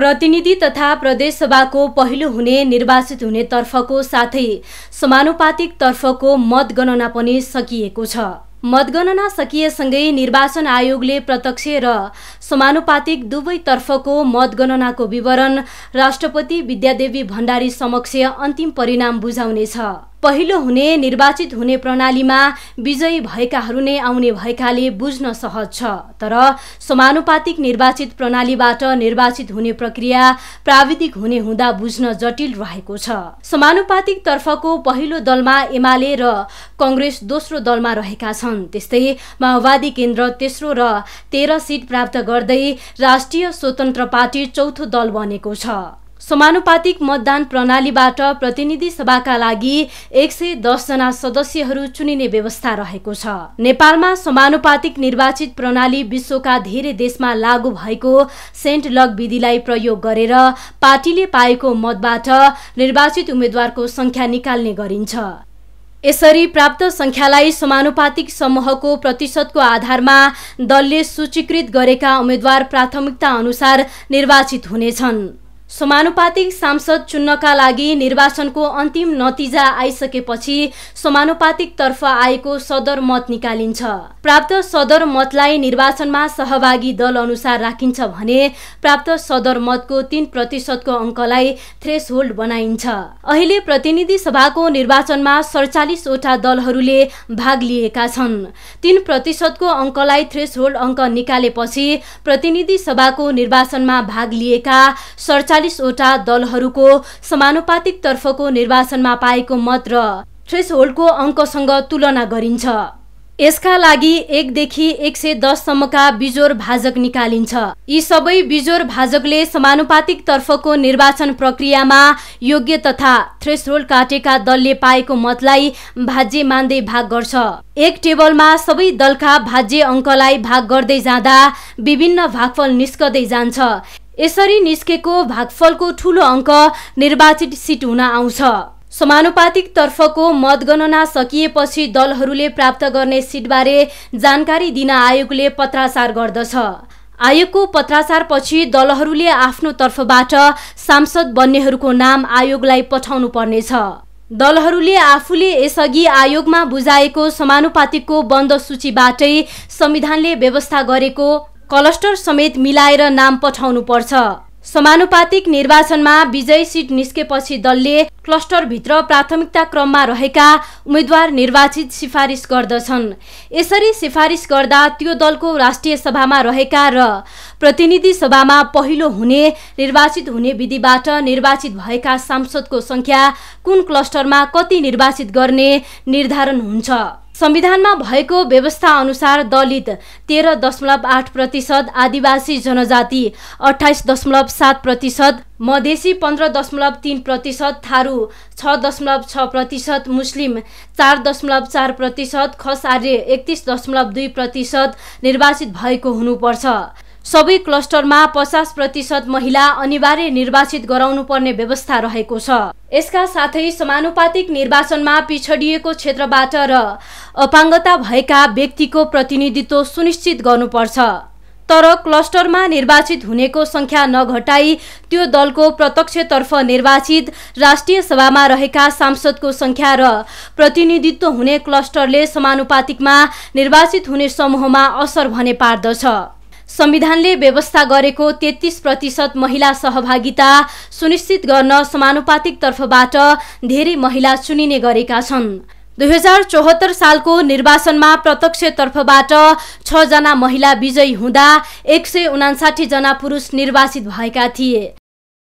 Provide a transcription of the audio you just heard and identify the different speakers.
Speaker 1: प्रतिनिधि तथा प्रदेशसभाको पहिलो हुने निर्वाचित हुने तर्फको साथै समानुपातिक तर्फको मतगणना पनि सकिएको छ मतगणना सकिएसँगै निर्वाचन आयोगले प्रत्यक्ष र समानुपातिक दुवैतर्फको मतगणनाको विवरण राष्ट्रपति विद्यादेवी भण्डारी समक्ष अन्तिम परिणाम बुझाउनेछ पहिलो हुने निर्वाचित हुने प्रणालीमा विजयी भएकाहरू नै आउने भएकाले बुझ्न सहज छ तर समानुपातिक निर्वाचित प्रणालीबाट निर्वाचित हुने प्रक्रिया प्राविधिक हुने हुँदा बुझ्न जटिल रहेको छ समानुपातिक तर्फको पहिलो दलमा एमाले र कङ्ग्रेस दोस्रो दलमा रहेका छन् त्यस्तै माओवादी केन्द्र तेस्रो र तेह्र सिट प्राप्त गर्दै राष्ट्रिय स्वतन्त्र पार्टी चौथो दल बनेको छ समानुपातिक मतदान प्रणालीबाट प्रतिनिधि सभाका लागि एक सय दसजना सदस्यहरू चुनिने व्यवस्था रहेको छ नेपालमा समानुपातिक निर्वाचित प्रणाली विश्वका धेरै देशमा लागू भएको सेन्ट लग विधिलाई प्रयोग गरेर पार्टीले पाएको मतबाट निर्वाचित उम्मेद्वारको संख्या निकाल्ने गरिन्छ यसरी प्राप्त संख्यालाई समानुपातिक समूहको प्रतिशतको आधारमा दलले सूचीकृत गरेका उम्मेद्वार प्राथमिकता अनुसार निर्वाचित हुनेछन् समानुपातिक सांसद चुन्नका लागि निर्वाचनको अन्तिम नतिजा आइसकेपछि समानुपातिकतर्फ आएको सदर मत निकालिन्छ प्राप्त सदर मतलाई निर्वाचनमा सहभागी दल अनुसार राखिन्छ भने प्राप्त सदर मतको तीन प्रतिशतको अङ्कलाई थ्रेस होल्ड बनाइन्छ अहिले प्रतिनिधि सभाको निर्वाचनमा सडचालिसवटा दलहरूले भाग लिएका छन् तीन प्रतिशतको अङ्कलाई थ्रेस होल्ड अङ्क निकालेपछि प्रतिनिधि सभाको निर्वाचनमा भाग लिएका सडचालिस त्रिचालिसवटा दलहरूको समानुपातिक तर्फको निर्वाचनमा पाएको मत र थ्रेस होल्डको अङ्कसँग तुलना गरिन्छ यसका लागि एकदेखि एक सय दससम्मका बिजोर भाजक निकालिन्छ यी सबै बिजोर भाजकले समानुपातिक तर्फको निर्वाचन प्रक्रियामा योग्य तथा थ्रेसहोल्ड काटेका दलले पाएको मतलाई भाज्य मान्दै भाग गर्छ एक टेबलमा सबै दलका भाज्य अङ्कलाई भाग गर्दै जाँदा विभिन्न भागफल निस्कदै जान्छ यसरी निस्केको भागफलको ठूलो अङ्क निर्वाचित सिट हुन आउँछ समानुपातिक तर्फको मतगणना सकिएपछि दलहरूले प्राप्त गर्ने सिटबारे जानकारी दिन आयोगले पत्राचार गर्दछ आयोगको पत्राचारपछि दलहरूले आफ्नो तर्फबाट सांसद बन्नेहरूको नाम आयोगलाई पठाउनु पर्नेछ दलहरूले आफूले यसअघि आयोगमा बुझाएको समानुपातिकको बन्द सूचीबाटै संविधानले व्यवस्था गरेको क्लस्टर समेत मिलाएर नाम पठाउनु पर्छ समानुपातिक निर्वाचनमा विजयी सिट निस्केपछि दलले क्लस्टरभित्र प्राथमिकता क्रममा रहेका उम्मेद्वार निर्वाचित सिफारिस गर्दछन् यसरी सिफारिस गर्दा त्यो दलको राष्ट्रिय सभामा रहेका र प्रतिनिधि सभामा पहिलो हुने निर्वाचित हुने विधिबाट निर्वाचित भएका सांसदको सङ्ख्या कुन क्लस्टरमा कति निर्वाचित गर्ने निर्धारण हुन्छ संविधानमा भएको व्यवस्था अनुसार दलित तेह्र दशमलव आठ प्रतिशत आदिवासी जनजाति अठाइस दशमलव सात प्रतिशत मधेसी पन्ध्र दशमलव तिन प्रतिशत थारू छ दशमलव छ प्रतिशत मुस्लिम चार दशमलव चार प्रतिशत खस आर्य एकतिस दशमलव दुई प्रतिशत निर्वाचित भएको हुनुपर्छ सबै क्लस्टरमा पचास प्रतिशत महिला अनिवार्य निर्वाचित गराउनुपर्ने व्यवस्था रहेको छ यसका साथै समानुपातिक निर्वाचनमा पिछडिएको क्षेत्रबाट र अपाङ्गता भएका व्यक्तिको प्रतिनिधित्व सुनिश्चित गर्नुपर्छ तर क्लस्टरमा निर्वाचित हुनेको सङ्ख्या नघटाई त्यो दलको प्रत्यक्षतर्फ निर्वाचित राष्ट्रिय सभामा रहेका सांसदको सङ्ख्या र प्रतिनिधित्व हुने क्लस्टरले समानुपातिकमा निर्वाचित हुने समूहमा असर भने पार्दछ संविधानले व्यवस्था गरेको तेत्तिस प्रतिशत महिला सहभागिता सुनिश्चित गर्न समानुपातिक तर्फबाट धेरै महिला चुनिने गरेका छन् दुई हजार चौहत्तर सालको निर्वाचनमा प्रत्यक्षतर्फबाट छजना महिला विजयी हुँदा एक सय उनासाठी जना पुरुष निर्वाचित भएका थिए